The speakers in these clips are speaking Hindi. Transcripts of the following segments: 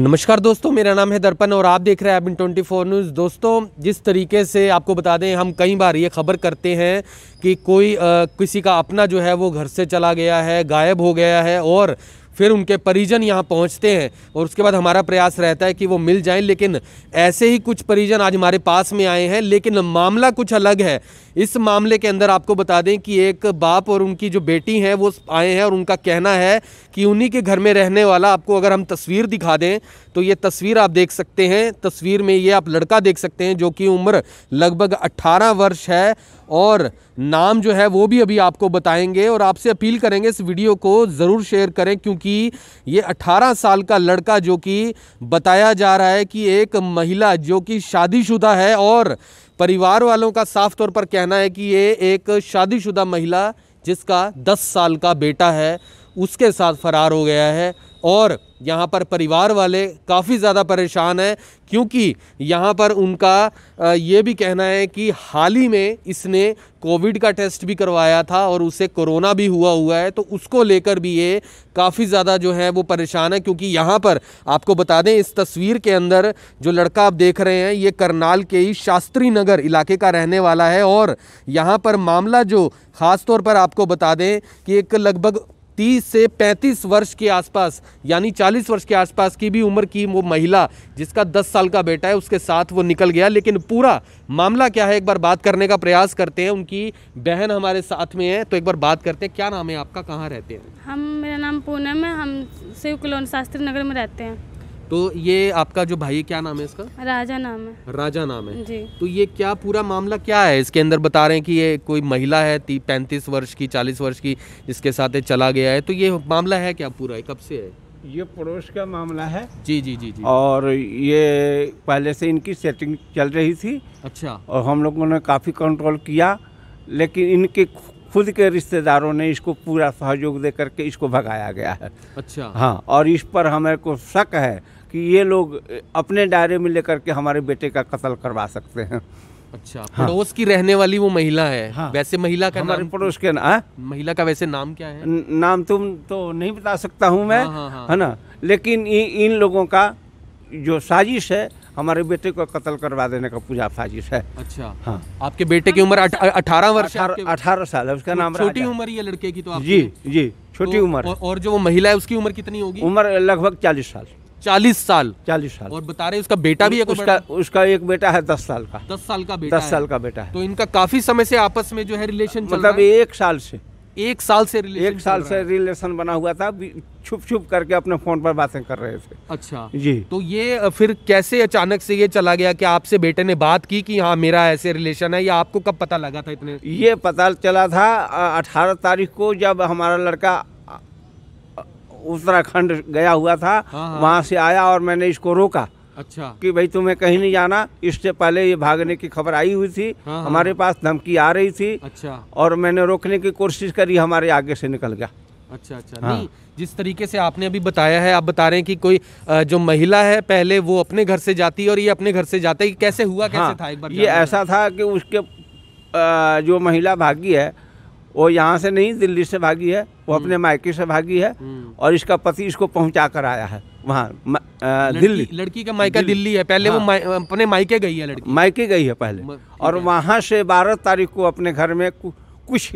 नमस्कार दोस्तों मेरा नाम है दर्पण और आप देख रहे हैं एबिन ट्वेंटी फोर न्यूज़ दोस्तों जिस तरीके से आपको बता दें हम कई बार ये खबर करते हैं कि कोई आ, किसी का अपना जो है वो घर से चला गया है गायब हो गया है और फिर उनके परिजन यहाँ पहुँचते हैं और उसके बाद हमारा प्रयास रहता है कि वो मिल जाए लेकिन ऐसे ही कुछ परिजन आज हमारे पास में आए हैं लेकिन मामला कुछ अलग है इस मामले के अंदर आपको बता दें कि एक बाप और उनकी जो बेटी हैं वो आए हैं और उनका कहना है कि उन्हीं के घर में रहने वाला आपको अगर हम तस्वीर दिखा दें तो ये तस्वीर आप देख सकते हैं तस्वीर में ये आप लड़का देख सकते हैं जो कि उम्र लगभग 18 वर्ष है और नाम जो है वो भी अभी आपको बताएंगे और आपसे अपील करेंगे इस वीडियो को ज़रूर शेयर करें क्योंकि ये 18 साल का लड़का जो कि बताया जा रहा है कि एक महिला जो कि शादीशुदा है और परिवार वालों का साफ तौर पर कहना है कि ये एक शादीशुदा महिला जिसका 10 साल का बेटा है उसके साथ फरार हो गया है और यहाँ पर परिवार वाले काफ़ी ज़्यादा परेशान हैं क्योंकि यहाँ पर उनका ये भी कहना है कि हाल ही में इसने कोविड का टेस्ट भी करवाया था और उसे कोरोना भी हुआ हुआ है तो उसको लेकर भी ये काफ़ी ज़्यादा जो है वो परेशान है क्योंकि यहाँ पर आपको बता दें इस तस्वीर के अंदर जो लड़का आप देख रहे हैं ये करनाल के ही शास्त्री नगर इलाके का रहने वाला है और यहाँ पर मामला जो ख़ास तौर पर आपको बता दें कि एक लगभग तीस से पैंतीस वर्ष के आसपास यानी चालीस वर्ष के आसपास की भी उम्र की वो महिला जिसका दस साल का बेटा है उसके साथ वो निकल गया लेकिन पूरा मामला क्या है एक बार बात करने का प्रयास करते हैं उनकी बहन हमारे साथ में है तो एक बार बात करते हैं क्या नाम है आपका कहाँ रहते हैं हम मेरा नाम पूनम है हम शिव कलोन शास्त्री नगर में रहते हैं तो ये आपका जो भाई क्या नाम है इसका राजा नाम है राजा नाम है जी तो ये क्या पूरा मामला क्या है इसके अंदर बता रहे हैं कि ये कोई महिला है पैंतीस वर्ष की चालीस वर्ष की इसके साथ चला गया है तो ये मामला है क्या पूरा कब से है ये पड़ोस का मामला है जी जी जी जी और ये पहले से इनकी सेटिंग चल रही थी अच्छा और हम लोगों ने काफ़ी कंट्रोल किया लेकिन इनके खुद के रिश्तेदारों ने इसको पूरा सहयोग दे करके इसको भगाया गया है अच्छा हाँ और इस पर हमारे को शक है कि ये लोग अपने दायरे में लेकर के हमारे बेटे का कत्ल करवा सकते हैं अच्छा हाँ। पड़ोस की रहने वाली वो महिला है हाँ। वैसे महिला का नाम पड़ोस के ना हाँ? महिला का वैसे नाम क्या है नाम तुम तो नहीं बता सकता हूँ मैं हाँ, हाँ, हाँ। है ना लेकिन इ, इन लोगों का जो साजिश है हमारे बेटे को कत्ल करवा देने का पूजा साजिश है अच्छा हाँ आपके बेटे की उम्र अठारह वर्ष अठारह साल है उसका नाम छोटी उम्र ही है लड़के की तो जी जी छोटी तो उम्र और जो वो महिला है उसकी उम्र कितनी होगी उम्र लगभग चालीस साल चालीस साल चालीस साल और बता रहे उसका बेटा भी है उसका उसका एक बेटा है दस साल का दस साल का बेटा दस साल का बेटा है तो इनका काफी समय से आपस में जो है रिलेशन मतलब एक साल से एक साल से रिलेशन एक साल से रिलेशन बना हुआ था छुप छुप करके अपने फोन पर बातें कर रहे थे अच्छा जी तो ये फिर कैसे अचानक से ये चला गया कि आपसे बेटे ने बात की कि हाँ मेरा ऐसे रिलेशन है या आपको कब पता लगा था इतने ये पता चला था अठारह तारीख को जब हमारा लड़का उत्तराखंड गया हुआ था हाँ, हाँ। वहाँ से आया और मैंने इसको रोका अच्छा कि भाई तुम्हें कहीं नहीं जाना इससे पहले ये भागने की खबर आई हुई थी हाँ, हाँ। हमारे पास धमकी आ रही थी अच्छा और मैंने रोकने की कोशिश करी हमारे आगे से निकल गया अच्छा अच्छा हाँ। नहीं जिस तरीके से आपने अभी बताया है आप बता रहे हैं कि कोई जो महिला है पहले वो अपने घर से जाती है और ये अपने घर से जाता है कैसे हुआ कैसे हाँ, था एक बार ये ऐसा था कि उसके जो महिला भागी है वो यहाँ से नहीं दिल्ली से भागी है वो अपने हम्म। मायके से भागी है हम्म। और इसका पति इसको पहुँचा कर आया है वहाँ दिल्ली लड़की का मायका दिल्ली, दिल्ली है पहले हाँ। वो माय, अपने मायके गई है लड़की मायके गई है पहले और वहाँ से बारह तारीख को अपने घर में कुछ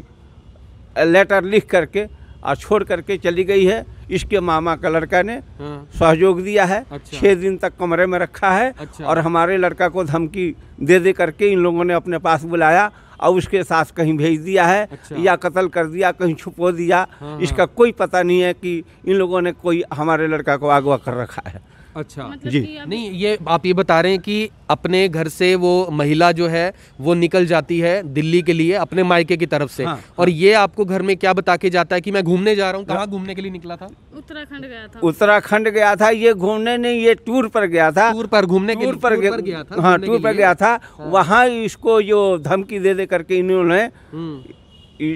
लेटर लिख करके और छोड़ करके चली गई है इसके मामा का लड़का ने हाँ। सहयोग दिया है अच्छा। दिन तक कमरे में रखा है अच्छा। और हमारे लड़का को धमकी दे दे करके इन लोगों ने अपने पास बुलाया और उसके साथ कहीं भेज दिया है अच्छा। या कत्ल कर दिया कहीं छुपो दिया हाँ, हाँ। इसका कोई पता नहीं है कि इन लोगों ने कोई हमारे लड़का को अगवा कर रखा है अच्छा मतलब जी नहीं ये आप ये बता रहे हैं कि अपने घर से वो महिला जो है वो निकल जाती है दिल्ली के लिए अपने मायके की तरफ से हाँ, और हाँ। ये आपको घर में क्या बता के जाता है कि मैं घूमने जा रहा हूँ कहाँ घूमने के लिए निकला था उत्तराखंड गया था उत्तराखंड गया था ये घूमने नहीं ये टूर पर गया था टूर पर घूमने के टूर पर गया था हाँ टूर पर गया था हाँ। वहाँ इसको जो धमकी दे दे करके इन्होंने हम्म।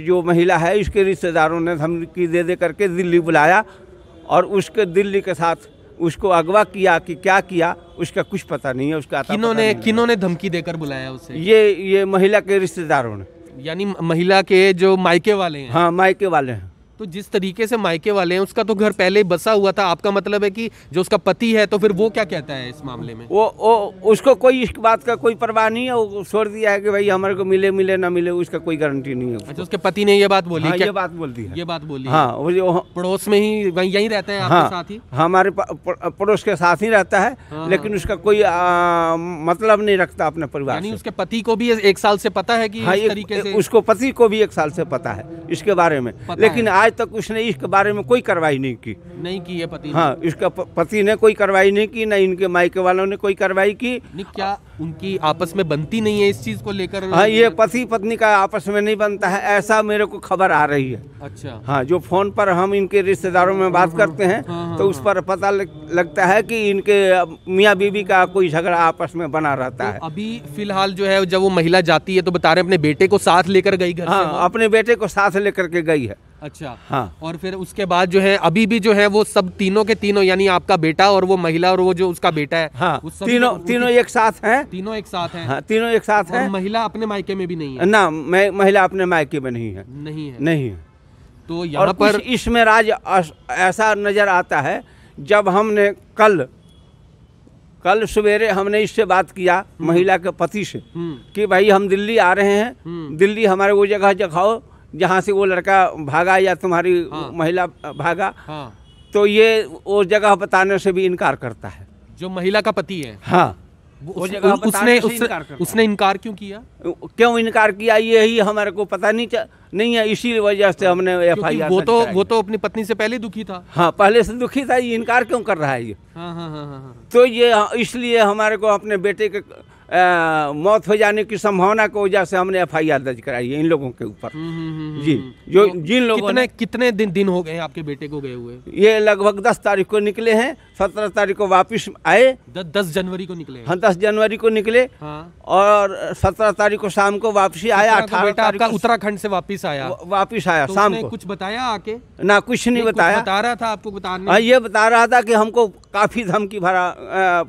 जो महिला है इसके रिश्तेदारों ने धमकी दे दे करके दिल्ली बुलाया और उसके दिल्ली के साथ उसको अगवा किया कि क्या किया उसका कुछ पता नहीं है उसका किन्होंने किन्होंने धमकी देकर बुलाया उसे ये ये महिला के रिश्तेदारों ने यानी महिला के जो मायके वाले हैं हाँ मायके वाले हैं तो जिस तरीके से मायके वाले हैं उसका तो घर पहले ही बसा हुआ था आपका मतलब है कि जो उसका पति है तो फिर वो क्या कहता है इस मामले में वो वो उसको कोई इस बात का कोई परवाह नहीं है वो छोड़ दिया है कि भाई हमारे को मिले मिले ना मिले उसका कोई गारंटी नहीं है अच्छा उसके पति ने ये बात बोली हाँ, ये बात बोल दी है ये बात बोली हाँ वो पड़ोस में ही वही यही रहते हैं हाँ, साथ ही हमारे पड़ोस के साथ ही रहता है हाँ, लेकिन हाँ। उसका कोई मतलब नहीं रखता अपने परिवार यानी उसके पति को भी एक साल से पता है कि हाँ, तरीके से उसको पति को भी एक साल से पता है इसके बारे में लेकिन आज आज तक उसने इसके बारे में कोई कार्रवाई नहीं की नहीं की है पति हाँ इसका पति ने कोई कार्रवाई नहीं की ना इनके मायके वालों ने कोई कार्रवाई की क्या उनकी आपस में बनती नहीं है इस चीज को लेकर हाँ ये पति पत्नी का आपस में नहीं बनता है ऐसा मेरे को खबर आ रही है अच्छा हाँ जो फोन पर हम इनके रिश्तेदारों में बात हाँ, हाँ, करते हैं हाँ, हाँ तो उस पर पता लगता है कि इनके मियाँ बीबी का कोई झगड़ा आपस में बना रहता तो है अभी फिलहाल जो है जब वो महिला जाती है तो बता रहे अपने बेटे को साथ लेकर गई घर हाँ अपने बेटे को साथ लेकर के गई है अच्छा हाँ और फिर उसके बाद जो है अभी भी जो है वो सब तीनों के तीनों यानी आपका बेटा और वो महिला और वो जो उसका बेटा है हाँ तीनों तीनों एक साथ हैं तीनों एक साथ हैं हाँ, तीनों एक साथ हैं महिला अपने मायके में भी नहीं है ना मैं महिला अपने मायके में नहीं है नहीं है नहीं है तो यहाँ पर इसमें राज ऐसा नज़र आता है जब हमने कल कल सवेरे हमने इससे बात किया हम्म। महिला के पति से हम्म। कि भाई हम दिल्ली आ रहे हैं हम्म। दिल्ली हमारे वो जगह जगाओ जहाँ से वो लड़का भागा या तुम्हारी हाँ। महिला भागा हाँ। तो ये वो जगह बताने से भी इनकार करता है जो महिला का पति है हाँ उस, उसने उस, उसने इनकार क्यों किया क्यों इनकार किया यही हमारे को पता नहीं चा, नहीं है इसी वजह से हाँ। हमने एफ आई आर वो तो वो तो अपनी पत्नी से पहले दुखी था हाँ पहले से दुखी था ये इनकार क्यों कर रहा है ये हाँ, हाँ, हाँ, हाँ।, हाँ। तो ये हाँ, इसलिए हमारे को अपने बेटे के आ, मौत हो जाने की संभावना की वजह से हमने एफ आई आर दर्ज कराई है इन लोगों के ऊपर हम्म, हम्म, हम्म, जी जो तो जिन लोगों कितने ने कितने दिन दिन हो गए आपके बेटे को गए हुए ये लगभग दस तारीख को निकले हैं सत्रह तारीख को वापस आए द, दस जनवरी को निकले हाँ दस जनवरी को निकले हाँ। और सत्रह तारीख को शाम को वापसी आया अठारह तारीख उत्तराखंड से वापस आया वापस आया तो शाम को कुछ बताया आके ना कुछ नहीं बताया बता रहा था आपको बता हाँ, ये बता रहा था की हमको काफी धमकी भरा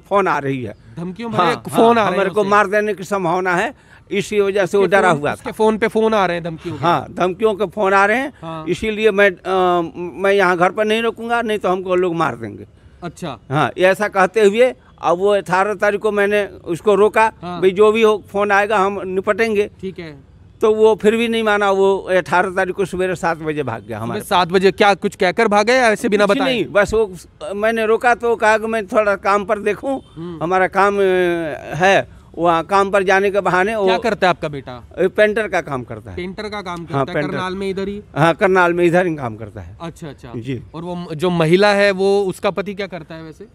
फोन आ रही है धमकियों हाँ, हाँ, फोन हाँ, आ मेरे को मार देने की संभावना है इसी वजह से वो डरा हुआ था फोन पे फोन आ रहे हैं धमकियों हाँ धमकियों के फोन आ रहे हैं हाँ। इसीलिए मैं आ, मैं यहाँ घर पर नहीं रुकूंगा नहीं तो हमको लोग मार देंगे अच्छा हाँ ऐसा कहते हुए अब वो अठारह तारीख को मैंने उसको रोका हाँ। भाई जो भी हो फोन आएगा हम निपटेंगे ठीक है तो वो फिर भी नहीं माना वो अठारह तारीख को सवेरे सात बजे भाग गया हमारे सात बजे क्या कुछ कहकर भागे या ऐसे बिना बताए नहीं बस वो मैंने रोका तो कहा कि मैं थोड़ा काम पर देखूं हम्म। हमारा काम है वहाँ काम पर जाने के बहाने क्या करता है आपका बेटा पेंटर का काम करता है पेंटर का काम हाँ, करता हाँ, है करनाल में इधर ही हाँ करनाल में इधर ही काम करता है अच्छा अच्छा जी और वो जो महिला है वो उसका पति क्या करता है वैसे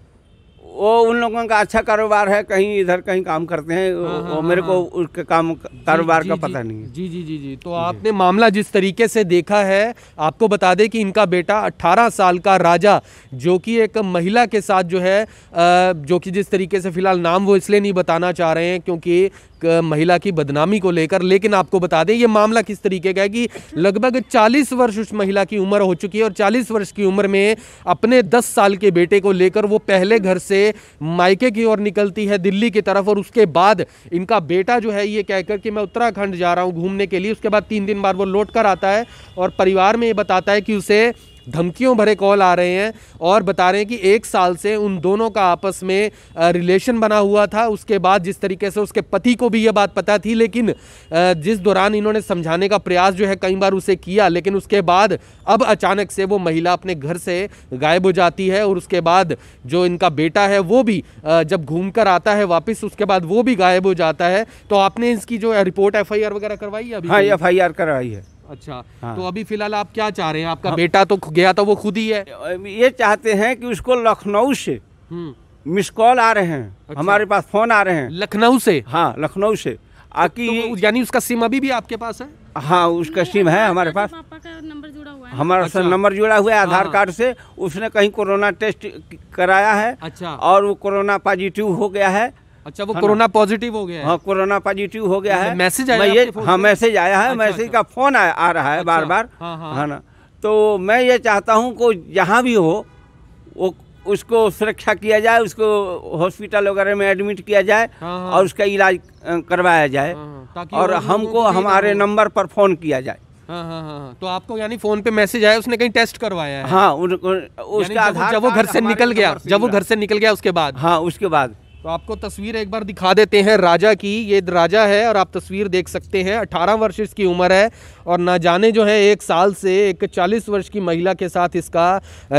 वो उन लोगों का अच्छा कारोबार है कहीं इधर कहीं काम करते हैं हाँ, हाँ, वो मेरे हाँ, को हाँ। उसके काम कारोबार का पता नहीं है जी जी जी जी तो आपने मामला जिस तरीके से देखा है आपको बता दें कि इनका बेटा 18 साल का राजा जो कि एक महिला के साथ जो है जो कि जिस तरीके से फिलहाल नाम वो इसलिए नहीं बताना चाह रहे हैं क्योंकि महिला की बदनामी को लेकर लेकिन आपको बता दें ये मामला किस तरीके का है कि लगभग 40 वर्ष उस महिला की उम्र हो चुकी है और 40 वर्ष की उम्र में अपने 10 साल के बेटे को लेकर वो पहले घर से मायके की ओर निकलती है दिल्ली की तरफ और उसके बाद इनका बेटा जो है ये कहकर कि मैं उत्तराखंड जा रहा हूँ घूमने के लिए उसके बाद तीन दिन बाद वो लौट कर आता है और परिवार में ये बताता है कि उसे धमकियों भरे कॉल आ रहे हैं और बता रहे हैं कि एक साल से उन दोनों का आपस में रिलेशन बना हुआ था उसके बाद जिस तरीके से उसके पति को भी यह बात पता थी लेकिन जिस दौरान इन्होंने समझाने का प्रयास जो है कई बार उसे किया लेकिन उसके बाद अब अचानक से वो महिला अपने घर से गायब हो जाती है और उसके बाद जो इनका बेटा है वो भी जब घूम कर आता है वापस उसके बाद वो भी गायब हो जाता है तो आपने इसकी जो रिपोर्ट एफ वगैरह करवाई है अभी हाँ एफ आई करवाई है अच्छा हाँ। तो अभी फिलहाल आप क्या चाह रहे हैं आपका हाँ। बेटा तो गया तो वो खुद ही है ये चाहते हैं कि उसको लखनऊ से हम्म। मिस कॉल आ रहे हैं अच्छा। हमारे पास फोन आ रहे हैं लखनऊ से हाँ लखनऊ से तो यानी उसका सिम अभी भी आपके पास है हाँ उसका सिम है हमारे पास नंबर जुड़ा हुआ है हमारा अच्छा। नंबर जुड़ा हुआ है हाँ, आधार हाँ। कार्ड से उसने कहीं कोरोना टेस्ट कराया है अच्छा और वो कोरोना पॉजिटिव हो गया है अच्छा वो हाँ कोरोना पॉजिटिव हो गया है हाँ कोरोना पॉजिटिव हो गया मतलब है मैसेज आया ये हाँ मैसेज आया है अच्छा, मैसेज अच्छा। का फोन आ रहा है बार बार है ना तो मैं ये चाहता हूँ को जहाँ भी हो वो उसको सुरक्षा किया जाए उसको हॉस्पिटल वगैरह में एडमिट किया जाए हाँ, हाँ। और उसका इलाज करवाया जाए और हमको हमारे नंबर पर फ़ोन किया जाए हाँ हाँ हाँ तो आपको यानी फोन पे मैसेज आया उसने कहीं टेस्ट करवाया है हाँ उसका जब वो घर से निकल गया जब वो घर से निकल गया उसके बाद हाँ उसके बाद तो आपको तस्वीर एक बार दिखा देते हैं राजा की ये राजा है और आप तस्वीर देख सकते हैं अठारह वर्ष इसकी उम्र है और ना जाने जो है एक साल से एक चालीस वर्ष की महिला के साथ इसका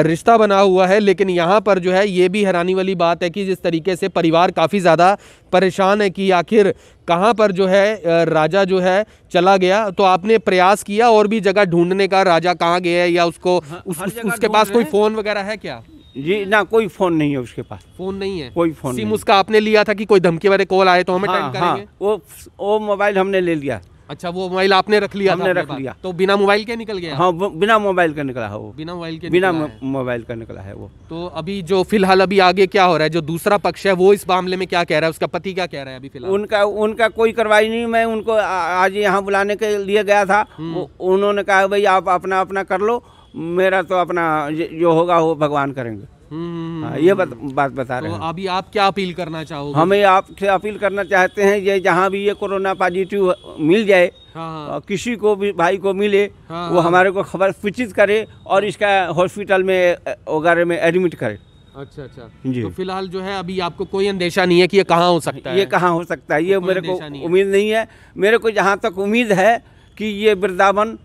रिश्ता बना हुआ है लेकिन यहाँ पर जो है ये भी हैरानी वाली बात है कि जिस तरीके से परिवार काफ़ी ज़्यादा परेशान है कि आखिर कहाँ पर जो है राजा जो है चला गया तो आपने प्रयास किया और भी जगह ढूंढने का राजा कहाँ गया या उसको हाँ, उस, उसके पास कोई फ़ोन वगैरह है क्या जी ना कोई फोन नहीं है उसके पास फोन नहीं है कोई फोन सिम उसका आपने लिया था कि कोई धमकी वाले कॉल आए तो हमें हाँ, हाँ करेंगे हाँ, वो वो मोबाइल हमने ले लिया अच्छा वो मोबाइल आपने रख लिया हमने रख लिया तो बिना मोबाइल के निकल गया हाँ बिना मोबाइल का निकला है वो बिना मोबाइल के बिना मोबाइल का निकला है वो तो अभी जो फिलहाल अभी आगे क्या हो रहा है जो दूसरा पक्ष है वो इस मामले में क्या कह रहा है उसका पति क्या कह रहा है अभी फिलहाल उनका उनका कोई कार्रवाई नहीं मैं उनको आज यहाँ बुलाने के लिए गया था हम्म। उन्होंने कहा भाई आप अपना अपना कर लो मेरा तो अपना जो होगा वो भगवान करेंगे हम्म, हम्म, हम्म, हाँ, ये बत, बात बता तो रहे हैं अभी आप क्या अपील करना चाहोगे हमें आपसे अपील करना चाहते हैं ये जहाँ भी ये कोरोना पॉजिटिव मिल जाए हाँ।, हाँ। किसी को भी भाई को मिले हाँ, हाँ। वो हमारे को खबर सूचित करे और इसका हॉस्पिटल में वगैरह में एडमिट करे अच्छा अच्छा जी तो फिलहाल जो है अभी आपको कोई अंदेशा नहीं है कि ये कहाँ हो सकता है ये कहाँ हो सकता है ये मेरे को उम्मीद नहीं है मेरे को जहाँ तक उम्मीद है कि ये वृंदावन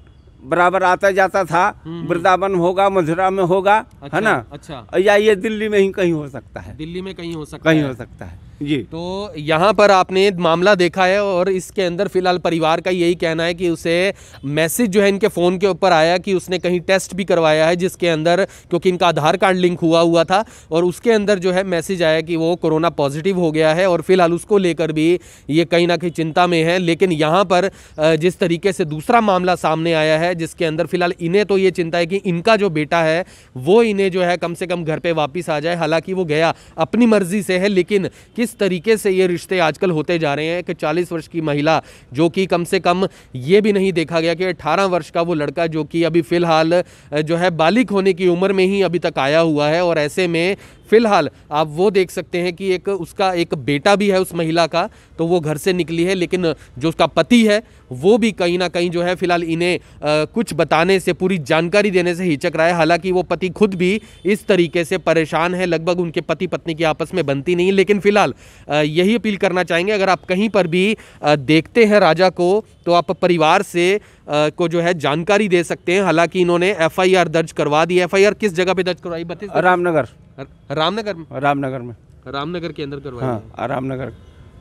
बराबर आता जाता था हम्म, हम्म। वृंदावन होगा मथुरा में होगा अच्छा, है ना अच्छा या ये दिल्ली में ही कहीं हो सकता है दिल्ली में कहीं हो सकता कहीं हो सकता है जी तो यहाँ पर आपने मामला देखा है और इसके अंदर फिलहाल परिवार का यही कहना है कि उसे मैसेज जो है इनके फ़ोन के ऊपर आया कि उसने कहीं टेस्ट भी करवाया है जिसके अंदर क्योंकि इनका आधार कार्ड लिंक हुआ हुआ था और उसके अंदर जो है मैसेज आया कि वो कोरोना पॉजिटिव हो गया है और फिलहाल उसको लेकर भी ये कहीं ना कहीं चिंता में है लेकिन यहाँ पर जिस तरीके से दूसरा मामला सामने आया है जिसके अंदर फिलहाल इन्हें तो ये चिंता है कि इनका जो बेटा है वो इन्हें जो है कम से कम घर पर वापस आ जाए हालांकि वो गया अपनी मर्जी से है लेकिन किस तरीके से ये रिश्ते आजकल होते जा रहे हैं कि 40 वर्ष की महिला जो कि कम से कम ये भी नहीं देखा गया कि 18 वर्ष का वो लड़का जो कि अभी फ़िलहाल जो है बालिक होने की उम्र में ही अभी तक आया हुआ है और ऐसे में फिलहाल आप वो देख सकते हैं कि एक उसका एक बेटा भी है उस महिला का तो वो घर से निकली है लेकिन जो उसका पति है वो भी कहीं ना कहीं जो है फिलहाल इन्हें कुछ बताने से पूरी जानकारी देने से हिचक रहा है हालांकि वो पति खुद भी इस तरीके से परेशान है लगभग उनके पति पत्नी की आपस में बनती नहीं लेकिन फिलहाल यही अपील करना चाहेंगे अगर आप कहीं पर भी देखते हैं राजा को तो आप परिवार से को जो है जानकारी दे सकते हैं हालांकि इन्होंने एफआईआर दर्ज करवा दी एफआईआर किस जगह पे दर्ज करवाई बताइए रामनगर रामनगर में रामनगर में रामनगर के अंदर करवाया हाँ, रामनगर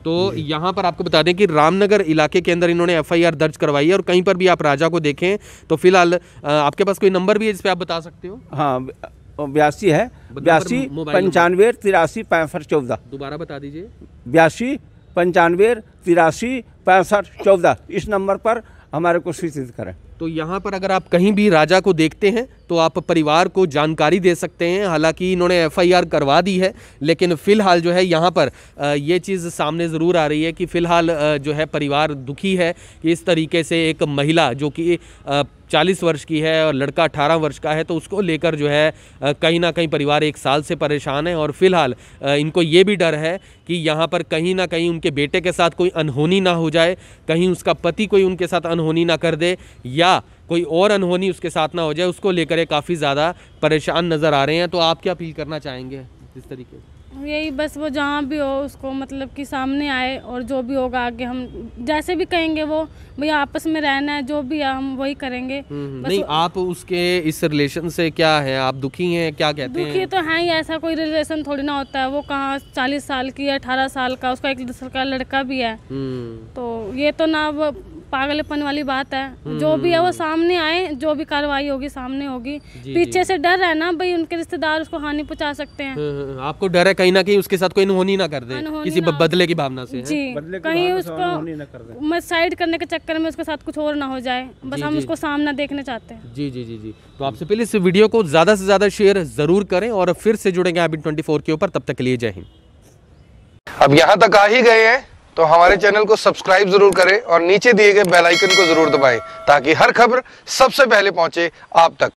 तो यहाँ पर आपको बता दें कि रामनगर इलाके के अंदर इन्होंने एफआईआर दर्ज करवाई है और कहीं पर भी आप राजा को देखें तो फिलहाल आपके पास कोई नंबर भी है जिसपे आप बता सकते हो हाँ बयासी है बयासी पंचानवे तिरासी पैंसठ चौदह दोबारा बता दीजिए बयासी पंचानवे तिरासी पैंसठ चौदह इस नंबर पर हमारे को सूचित करें तो यहाँ पर अगर आप कहीं भी राजा को देखते हैं तो आप परिवार को जानकारी दे सकते हैं हालांकि इन्होंने एफआईआर करवा दी है लेकिन फ़िलहाल जो है यहाँ पर ये चीज़ सामने ज़रूर आ रही है कि फ़िलहाल जो है परिवार दुखी है कि इस तरीके से एक महिला जो कि चालीस वर्ष की है और लड़का अठारह वर्ष का है तो उसको लेकर जो है कहीं ना कहीं परिवार एक साल से परेशान है और फिलहाल इनको ये भी डर है कि यहाँ पर कहीं ना कहीं उनके बेटे के साथ कोई अनहोनी ना हो जाए कहीं उसका पति कोई उनके साथ अनहोनी ना कर दे या या कोई और अनहोनी उसके साथ ना हो जाए उसको लेकर काफ़ी ज़्यादा परेशान नज़र आ रहे हैं तो आप क्या अपील करना चाहेंगे इस तरीके से यही बस वो जहाँ भी हो उसको मतलब कि सामने आए और जो भी होगा आगे हम जैसे भी कहेंगे वो भैया आपस में रहना है जो भी है हम वही करेंगे हम्म, हम्म। बस नहीं आप उसके इस रिलेशन से क्या है आप दुखी हैं क्या कहते हैं दुखी तो है ही ऐसा कोई रिलेशन थोड़ी ना होता है वो कहाँ चालीस साल की है अठारह साल का उसका एक दूसरे का लड़का भी है हम्म। तो ये तो ना वो पागलपन वाली बात है हम्म। जो भी है वो सामने आए जो भी कार्रवाई होगी सामने होगी पीछे से डर है ना भाई उनके रिश्तेदार उसको हानि पहुंचा सकते हैं हम्म, हम्म, आपको डर है कहीं ना कहीं उसके साथ कोई अनहोनी ना कर दे किसी बदले की भावना से जी कहीं उसको साइड करने के चक्कर में उसके साथ कुछ और ना हो जाए बस हम उसको सामना देखना चाहते हैं जी जी जी जी तो आपसे पहले इस वीडियो को ज्यादा से ज्यादा शेयर जरूर करें और फिर से जुड़ेंगे आप इन ट्वेंटी के ऊपर तब तक के लिए जय हिंद अब यहाँ तक आ ही गए हैं तो हमारे चैनल को सब्सक्राइब जरूर करें और नीचे दिए गए बेल आइकन को जरूर दबाएं ताकि हर खबर सबसे पहले पहुंचे आप तक